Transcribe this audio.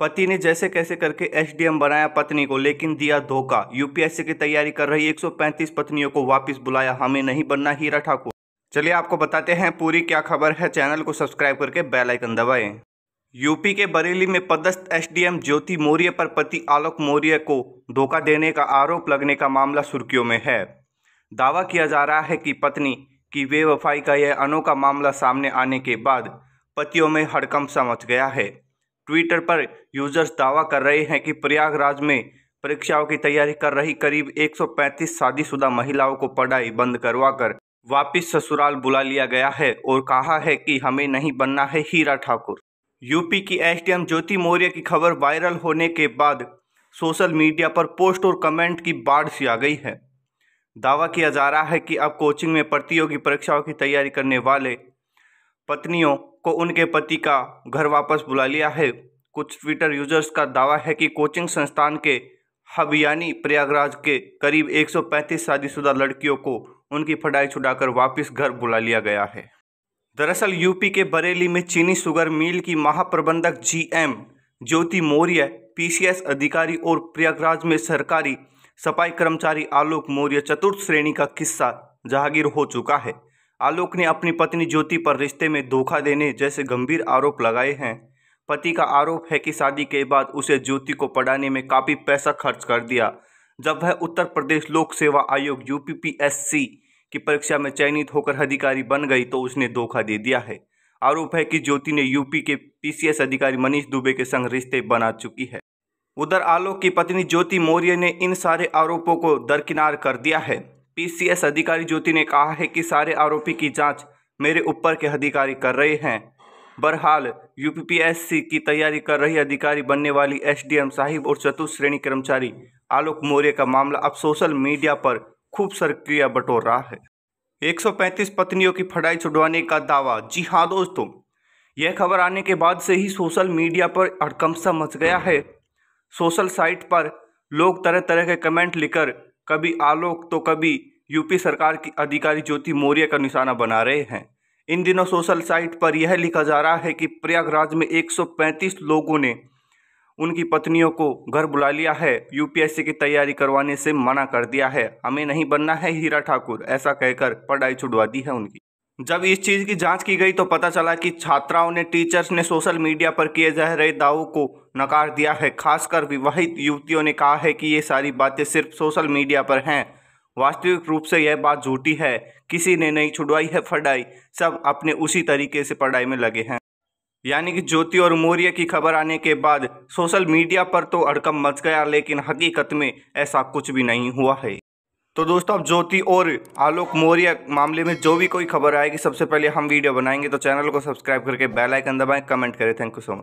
पति ने जैसे कैसे करके एसडीएम बनाया पत्नी को लेकिन दिया धोखा यूपीएससी की तैयारी कर रही 135 पत्नियों को वापस बुलाया हमें नहीं बनना हीरा ठाकुर चलिए आपको बताते हैं पूरी क्या खबर है चैनल को सब्सक्राइब करके बेल आइकन दबाएं यूपी के बरेली में पदस्थ एसडीएम ज्योति मौर्य पर पति आलोक मौर्य को धोखा देने का आरोप लगने का मामला सुर्खियों में है दावा किया जा रहा है कि पत्नी की बेवफाई का यह अनोखा मामला सामने आने के बाद पतियों में हड़कंप समझ गया है ट्विटर पर यूजर्स दावा कर रहे हैं कि प्रयागराज में परीक्षाओं की तैयारी कर रही करीब 135 शादीशुदा महिलाओं को पढ़ाई बंद करवाकर वापस ससुराल बुला लिया गया है और कहा है कि हमें नहीं बनना है हीरा ठाकुर यूपी की एस ज्योति मौर्य की खबर वायरल होने के बाद सोशल मीडिया पर पोस्ट और कमेंट की बाढ़ सी आ गई है दावा किया जा रहा है कि अब कोचिंग में प्रतियोगी परीक्षाओं की तैयारी करने वाले पत्नियों को उनके पति का घर वापस बुला लिया है कुछ ट्विटर यूजर्स का दावा है कि कोचिंग संस्थान के हब यानी प्रयागराज के करीब 135 शादीशुदा लड़कियों को उनकी फटाई छुड़ाकर वापस घर बुला लिया गया है दरअसल यूपी के बरेली में चीनी शुगर मिल की महाप्रबंधक जीएम ज्योति मौर्य पीसीएस अधिकारी और प्रयागराज में सरकारी सफाई कर्मचारी आलोक मौर्य चतुर्थ श्रेणी का किस्सा जहागीर हो चुका है आलोक ने अपनी पत्नी ज्योति पर रिश्ते में धोखा देने जैसे गंभीर आरोप लगाए हैं पति का आरोप है कि शादी के बाद उसे ज्योति को पढ़ाने में काफ़ी पैसा खर्च कर दिया जब वह उत्तर प्रदेश लोक सेवा आयोग यू की परीक्षा में चयनित होकर अधिकारी बन गई तो उसने धोखा दे दिया है आरोप है कि ज्योति ने यूपी के पीसीएस अधिकारी मनीष दुबे के संग रिश्ते बना चुकी है उधर आलोक की पत्नी ज्योति मौर्य ने इन सारे आरोपों को दरकिनार कर दिया है पीसीएस अधिकारी ज्योति ने कहा है कि सारे आरोपी की जांच मेरे ऊपर के अधिकारी कर रहे हैं बहरहाल यूपीपीएससी की तैयारी कर रही अधिकारी बनने वाली एसडीएम साहिब और चतुर्थ श्रेणी कर्मचारी आलोक मौर्य का मामला अब सोशल मीडिया पर खूब सक्रिया बटोर रहा है 135 पत्नियों की फटाई छुड़वाने का दावा जी हाँ दोस्तों यह खबर आने के बाद से ही सोशल मीडिया पर अड़कमसा मच गया है सोशल साइट पर लोग तरह तरह के कमेंट लिखकर कभी आलोक तो कभी यूपी सरकार की अधिकारी ज्योति मौर्य का निशाना बना रहे हैं इन दिनों सोशल साइट पर यह लिखा जा रहा है कि प्रयागराज में 135 लोगों ने उनकी पत्नियों को घर बुला लिया है यूपीएससी की तैयारी करवाने से मना कर दिया है हमें नहीं बनना है हीरा ठाकुर ऐसा कहकर पढ़ाई छुड़वा दी है उनकी जब इस चीज़ की जांच की गई तो पता चला कि छात्राओं ने टीचर्स ने सोशल मीडिया पर किए जा रहे दावों को नकार दिया है खासकर विवाहित युवतियों ने कहा है कि ये सारी बातें सिर्फ सोशल मीडिया पर हैं वास्तविक रूप से यह बात झूठी है किसी ने नहीं छुड़वाई है पढ़ाई सब अपने उसी तरीके से पढ़ाई में लगे हैं यानी कि ज्योति और मौर्य की खबर आने के बाद सोशल मीडिया पर तो अड़कम मच गया लेकिन हकीकत में ऐसा कुछ भी नहीं हुआ है तो दोस्तों अब ज्योति और आलोक मौर्य मामले में जो भी कोई खबर आएगी सबसे पहले हम वीडियो बनाएंगे तो चैनल को सब्सक्राइब करके बेल आइकन दबाएं कमेंट करें थैंक यू सो मच